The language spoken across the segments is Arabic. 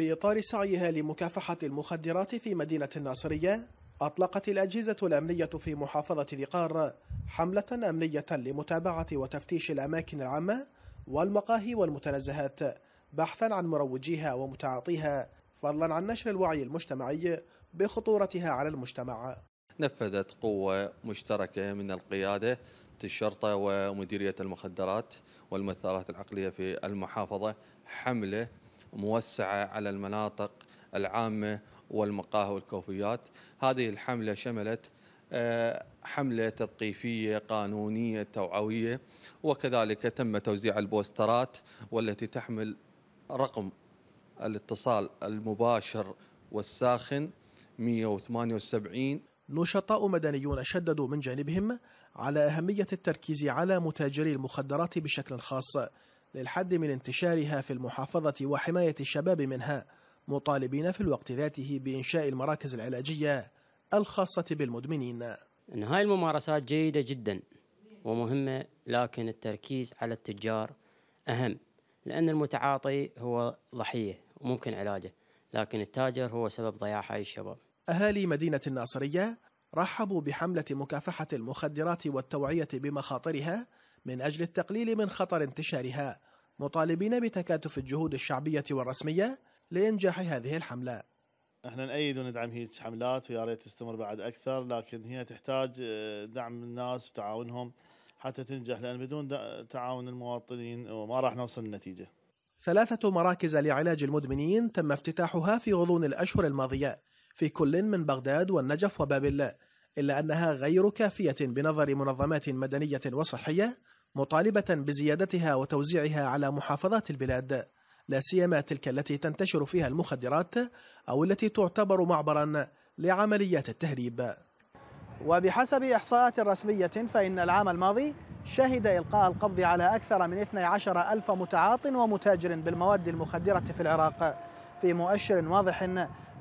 في إطار سعيها لمكافحة المخدرات في مدينة الناصرية أطلقت الأجهزة الأمنية في محافظة ذي قار حملة أمنية لمتابعة وتفتيش الأماكن العامة والمقاهي والمتنزهات بحثا عن مروجيها ومتعاطيها فضلا عن نشر الوعي المجتمعي بخطورتها على المجتمع نفذت قوة مشتركة من القيادة الشرطة ومديرية المخدرات والمثارات العقلية في المحافظة حملة موسعة على المناطق العامة والمقاهي والكوفيات هذه الحملة شملت آه، حملة تثقيفية قانونية توعوية وكذلك تم توزيع البوسترات والتي تحمل رقم الاتصال المباشر والساخن 178 نشطاء مدنيون شددوا من جانبهم على أهمية التركيز على متاجري المخدرات بشكل خاص للحد من انتشارها في المحافظة وحماية الشباب منها مطالبين في الوقت ذاته بإنشاء المراكز العلاجية الخاصة بالمدمنين أن هاي الممارسات جيدة جدا ومهمة لكن التركيز على التجار أهم لأن المتعاطي هو ضحية وممكن علاجه لكن التاجر هو سبب ضياع هاي الشباب أهالي مدينة الناصرية رحبوا بحملة مكافحة المخدرات والتوعية بمخاطرها من أجل التقليل من خطر انتشارها مطالبين بتكاتف الجهود الشعبية والرسمية لإنجاح هذه الحملة احنا نأيد وندعم هيك حملات ويا ريت تستمر بعد أكثر لكن هي تحتاج آه، دعم الناس وتعاونهم حتى تنجح لأن بدون تعاون المواطنين ما راح نوصل النتيجة ثلاثة مراكز لعلاج المدمنين تم افتتاحها في غضون الأشهر الماضية في كل من بغداد والنجف وباب الله إلا أنها غير كافية بنظر منظمات مدنية وصحية مطالبة بزيادتها وتوزيعها على محافظات البلاد لا سيما تلك التي تنتشر فيها المخدرات أو التي تعتبر معبرا لعمليات التهريب وبحسب إحصاءات رسمية فإن العام الماضي شهد إلقاء القبض على أكثر من 12 ألف متعاط ومتاجر بالمواد المخدرة في العراق في مؤشر واضح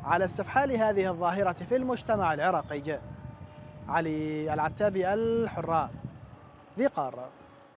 على استفحال هذه الظاهرة في المجتمع العراقي علي العتابي الحراء ذي قارة